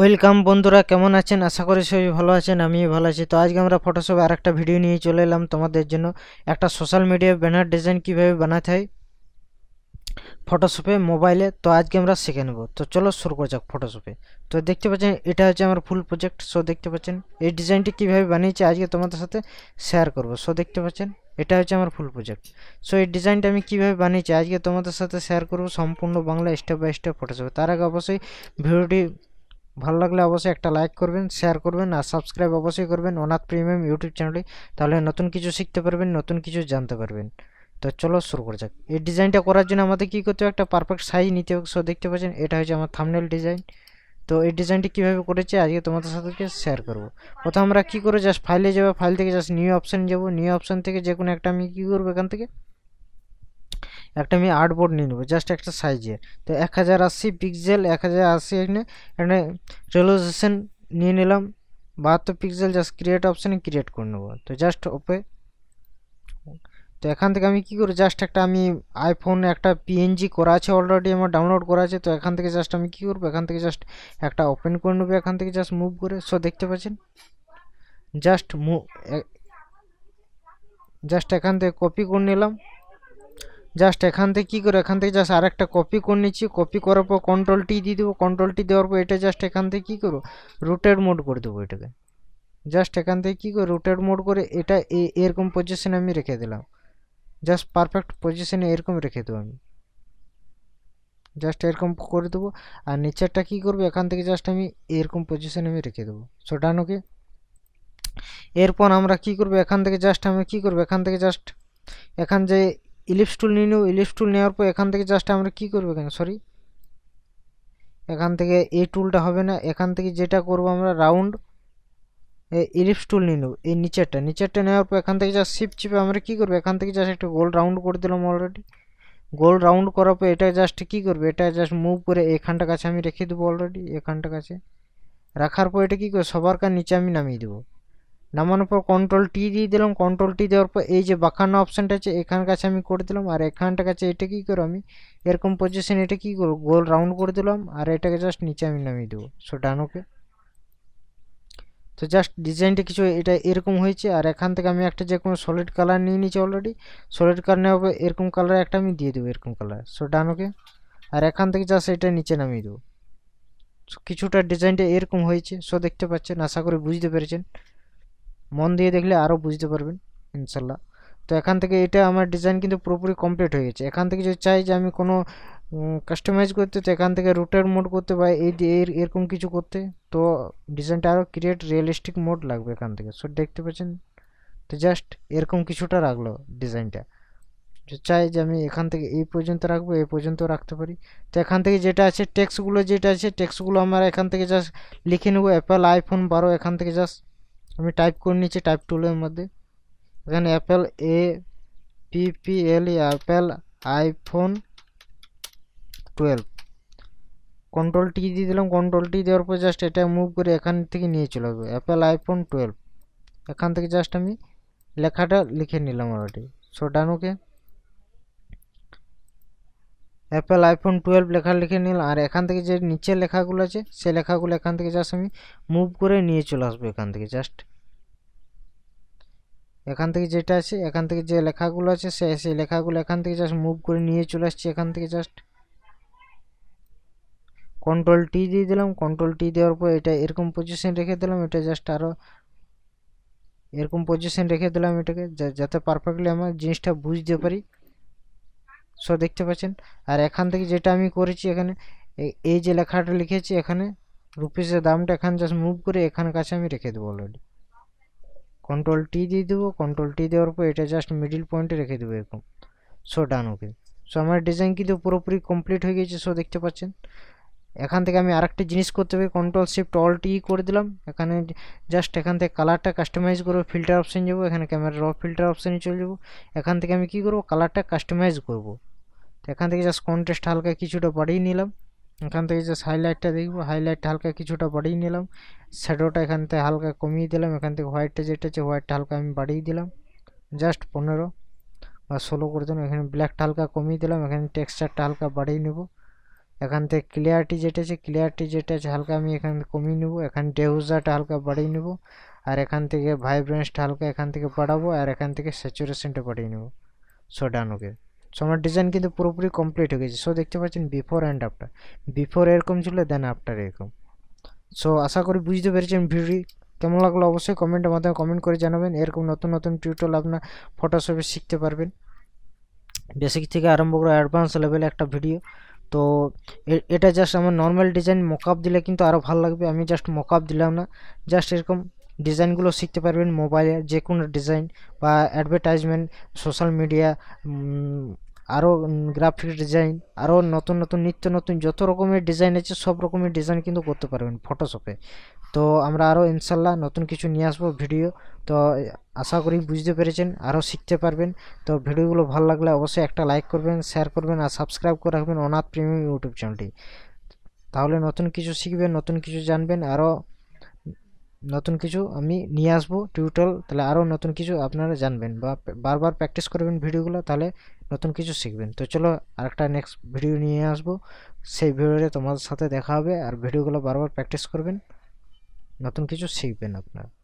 welcome বন্ধুরা কেমন আছেন আশা করি সবাই ভালো আছেন আমি ভালো আছি তো আজকে আমরা ফটোশপে আর একটা ভিডিও নিয়ে চলে এলাম তোমাদের জন্য একটা সোশ্যাল মিডিয়া ব্যানার ডিজাইন কীভাবে বানাতে হয় ফটোশপে মোবাইলে তো আজকে আমরা শিখে নেব তো চলো শুরু করা যাক ফটোশপে তো দেখতে পাচ্ছেন এটা হচ্ছে আমার ফুল প্রজেক্ট সো দেখতে পাচ্ছেন এই ডিজাইনটি কীভাবে বানিয়েছি আজকে তোমাদের সাথে শেয়ার করব সো দেখতে পাচ্ছেন এটা হচ্ছে আমার ফুল প্রজেক্ট সো এই ডিজাইনটা আমি কীভাবে বানিয়েছি আজকে তোমাদের সাথে শেয়ার করব সম্পূর্ণ বাংলা স্টেপ বাই স্টেপ ফটোশপে তার আগে অবশ্যই ভিডিওটি ভালো লাগলে অবশ্যই একটা লাইক করবেন শেয়ার করবেন আর সাবস্ক্রাইব অবশ্যই করবেন অনাথ প্রিমিয়াম ইউটিউব চ্যানেলে তাহলে নতুন কিছু শিখতে পারবেন নতুন কিছু জানতে পারবেন তো চলো শুরু করা যাক এই ডিজাইনটা করার জন্য আমাদের কী করতে হবে একটা পারফেক্ট সাইজ নিতে হবে সো দেখতে পাচ্ছেন এটা হচ্ছে আমার থামনেল ডিজাইন তো এই ডিজাইনটি কীভাবে করেছে আজকে তোমাদের সাথে শেয়ার করবো প্রথম আমরা কী করে জাস্ট ফাইলে যাবো ফাইল থেকে জাস্ট নিউ অপশান যাবো নিউ অপশান থেকে যে কোনো একটা আমি কী করবো এখান থেকে একটা আমি আর্টবোর্ড নিয়ে নেবো জাস্ট একটা সাইজের তো এক হাজার আশি পিক্সেল এক হাজার আশি এখানে এখানে রেলোজেশন নিয়ে নিলাম বাহাত্তর পিক্সেল জাস্ট ক্রিয়েট অপশানে ক্রিয়েট করে নেবো তো জাস্ট ওপে তো এখান থেকে আমি কি করি জাস্ট একটা আমি আইফোন একটা পিএনজি করা আছে অলরেডি আমার ডাউনলোড করা আছে তো এখান থেকে জাস্ট আমি কী করবো এখান থেকে জাস্ট একটা ওপেন করে নেবো এখান থেকে জাস্ট মুভ করে সো দেখতে পাচ্ছেন জাস্ট মু জাস্ট এখান থেকে কপি করে নিলাম জাস্ট এখান থেকে কী করে এখান থেকে জাস্ট আরেকটা কপি করে নিচ্ছি কপি করার পর কন্ট্রোল টি দিয়ে দেবো কন্ট্রোল টি দেওয়ার পর এটা জাস্ট এখান থেকে কী করবো রোটেট মোড করে দেবো এটাকে জাস্ট এখান থেকে কী করে রোটেট মোড করে এটা এরকম পজিশানে আমি রেখে দিলাম জাস্ট পারফেক্ট পজিশানে এরকম রেখে দেবো আমি জাস্ট এরকম করে দেবো আর নেচারটা কী করবো এখান থেকে জাস্ট আমি এরকম পজিশানে আমি রেখে দেবো ওকে এরপর আমরা কি করবো এখান থেকে জাস্ট আমি কি করব এখান থেকে জাস্ট এখান যে ইলিপস টুল নিয়ে নেব ইলিপস টুল নেওয়ার পর এখান থেকে জাস্ট আমরা কি করবো কেন সরি এখান থেকে এই টুলটা হবে না এখান থেকে যেটা করব আমরা রাউন্ড ইলিপস টুল নিয়ে নেব এই নিচেরটা নিচেরটা নেওয়ার পর এখান থেকে জাস্ট শিপ চিপে আমরা কি করবো এখান থেকে জাস্ট একটা গোল রাউন্ড করে দিলাম অলরেডি গোল রাউন্ড করার পর এটা জাস্ট কি করবে এটা জাস্ট মুভ করে এখানটা কাছে আমি রেখে দেবো অলরেডি এখানটা কাছে রাখার পর এটা কী করে সবার কাছে নিচে আমি নামিয়ে দেবো নামানোর পর কন্ট্রোল টি দিয়ে দিলাম কন্ট্রোল টি দেওয়ার পর এই যে বাখানো অপশানটা আছে এখান কাছে আমি করে দিলাম আর এখানটা কাছে এটা কী করো আমি এরকম পজিশন এটা কী করবো গোল রাউন্ড করে দিলাম আর এটাকে জাস্ট নিচে আমি নামিয়ে দেবো সো ডান ওকে তো জাস্ট ডিজাইনটা কিছু এটা এরকম হয়েছে আর এখান থেকে আমি একটা যে কোনো সলিড কালার নিয়ে নিয়েছি অলরেডি সলিড কালার নেওয়া এরকম কালার একটা আমি দিয়ে দেবো এরকম কালার সো ডান ওকে আর এখান থেকে জাস্ট এটা নিচে নামিয়ে দেবো কিছুটা ডিজাইনটা এরকম হয়েছে সো দেখতে পাচ্ছেন আশা করি বুঝতে পেরেছেন মন দিয়ে দেখলে আরও বুঝতে পারবেন ইনশাল্লাহ তো এখান থেকে এটা আমার ডিজাইন কিন্তু পুরোপুরি কমপ্লিট হয়ে গেছে এখান থেকে যদি চাই যে আমি কোনো কাস্টমাইজ করতে তো এখান থেকে রুটের মোড করতে বা এই এরকম কিছু করতে তো ডিজাইনটা আরও ক্রিয়েট রিয়েলিস্টিক মোড লাগবে এখান থেকে সো দেখতে পাচ্ছেন তো জাস্ট এরকম কিছুটা রাখলো ডিজাইনটা চাই যে আমি এখান থেকে এই পর্যন্ত রাখবো এই পর্যন্ত রাখতে পারি তো এখান থেকে যেটা আছে টেক্সগুলো যেটা আছে টেক্সগুলো আমরা এখান থেকে জাস্ট লিখে নেবো অ্যাপেল আইফোন বারো এখান থেকে জাস্ট আমি টাইপ করে নিচ্ছি টাইপ টুলের মধ্যে এখানে Apple A P P L Apple iPhone twelve control T দিয়ে দিলাম কন্ট্রোল টি দেওয়ার পর জাস্ট এটা মুভ করে এখান থেকে নিয়ে চলে আসবো অ্যাপেল আইফোন টুয়েলভ এখান থেকে জাস্ট আমি লেখাটা লিখে নিলাম already so done okay Apple iPhone twelve লেখা লিখে নিলাম আর এখান থেকে যে নিচের লেখাগুলো আছে সে লেখাগুলো এখান থেকে জাস্ট আমি মুভ করে নিয়ে চলে আসবো এখান থেকে জাস্ট এখান থেকে যেটা আছে এখান থেকে যে লেখাগুলো আছে সে সেই লেখাগুলো এখান থেকে জাস্ট মুভ করে নিয়ে চলে আসছি এখান থেকে জাস্ট কন্ট্রোল টি দিয়ে দিলাম কন্ট্রোল টি দেওয়ার পর এটা এরকম পজিশন রেখে দিলাম এটা জাস্ট আরও এরকম পজিশন রেখে দিলাম এটাকে যাতে পারফেক্টলি আমার জিনিসটা বুঝতে পারি সো দেখতে পাচ্ছেন আর এখান থেকে যেটা আমি করেছি এখানে এই যে লেখাটা লিখেছি এখানে রুপিসের দামটা এখানে জাস্ট মুভ করে এখান কাছে আমি রেখে দেবো অলরেডি কন্ট্রোল টি দিয়ে দেবো কন্ট্রোল টি দেওয়ার পর এটা জাস্ট মিডিল পয়েন্টে রেখে দেবো এরকম সো ডান ওকে সো আমার ডিজাইন কিন্তু পুরোপুরি কমপ্লিট হয়ে গেছে সো দেখতে পাচ্ছেন এখান থেকে আমি আরেকটা জিনিস করতে পারি কন্ট্রোল শিফট অল টি করে দিলাম এখানে জাস্ট এখান থেকে কালারটা কাস্টমাইজ করবো ফিল্টার অপশান যাবো এখানে ক্যামেরা র ফিল্টার অপশানে চলে যাবো এখান থেকে আমি কি করবো কালারটা কাস্টমাইজ করবো এখান থেকে জাস্ট কন্ট্রাস্ট হালকা কিছুটা বাড়িয়ে নিলাম এখান থেকে এই যে হাইলাইটটা দেখবো হাইলাইট হালকা কিছুটা বাড়িয়ে নিলাম শ্যাডোটা এখানতে হালকা কমিয়ে দিলাম এখান থেকে হোয়াইট যেটা আছে হোয়াইট হালকা আমি বাড়িয়ে দিলাম জাস্ট 15 আর 16 করে দিলাম এখানে ব্ল্যাক হালকা কমিয়ে দিলাম এখানে টেক্সচার হালকা বাড়িয়ে নিব এখানতে ক্লিয়ারিটি যেটা আছে ক্লিয়ারিটি যেটা হালকা আমি এখানতে কমিয়ে নিব এখানতে ডিউজা হালকা বাড়িয়ে নিব আর এখান থেকে ভাইব্রেন্স হালকা এখান থেকে বাড়াবো আর এখান থেকে স্যাচুরেশনটা বাড়িয়ে নিব সো ডান ওকে সো আমার ডিজাইন কিন্তু পুরোপুরি কমপ্লিট হয়ে গেছে সো দেখতে পাচ্ছেন বিফোর অ্যান্ড আফটার বিফোর এরকম ছিল দেন আফটার এরকম সো আশা করি বুঝতে পেরেছেন ভিডিওটি কেমন লাগলো অবশ্যই কমেন্টের মাধ্যমে কমেন্ট করে জানাবেন এরকম নতুন নতুন টিউটোরিয়াল আপনার ফটোশপে শিখতে পারবেন বেসিক থেকে আরম্ভ করে অ্যাডভান্স লেভেলে একটা ভিডিও তো এটা জাস্ট আমার নর্মাল ডিজাইন মোকআপ দিলে কিন্তু আরও ভালো লাগবে আমি জাস্ট মোকআপ দিলাম না জাস্ট এরকম ডিজাইনগুলো শিখতে পারবেন মোবাইলে যে কোনো ডিজাইন বা অ্যাডভার্টাইজমেন্ট সোশ্যাল মিডিয়া আরও গ্রাফিক ডিজাইন আরও নতুন নতুন নিত্য নতুন যত রকমের ডিজাইন আছে সব রকমের ডিজাইন কিন্তু করতে পারবেন ফটোশপে তো আমরা আরও ইনশাল্লাহ নতুন কিছু নিয়ে আসবো ভিডিও তো আশা করি বুঝতে পেরেছেন আরও শিখতে পারবেন তো ভিডিওগুলো ভালো লাগলে অবশ্যই একটা লাইক করবেন শেয়ার করবেন আর সাবস্ক্রাইব করে রাখবেন অনাথ প্রিমিয়াম ইউটিউব চ্যানেলটি তাহলে নতুন কিছু শিখবেন নতুন কিছু জানবেন আরও নতুন কিছু আমি নিয়ে আসবো টিউটোরিয়াল তাহলে আরও নতুন কিছু আপনারা জানবেন বা বারবার প্র্যাকটিস করবেন ভিডিওগুলো তাহলে নতুন কিছু শিখবেন তো চলো আরেকটা নেক্সট ভিডিও নিয়ে আসবো সেই ভিডিওতে তোমাদের সাথে দেখা হবে আর ভিডিওগুলো বারবার প্র্যাকটিস করবেন নতুন কিছু শিখবেন আপনারা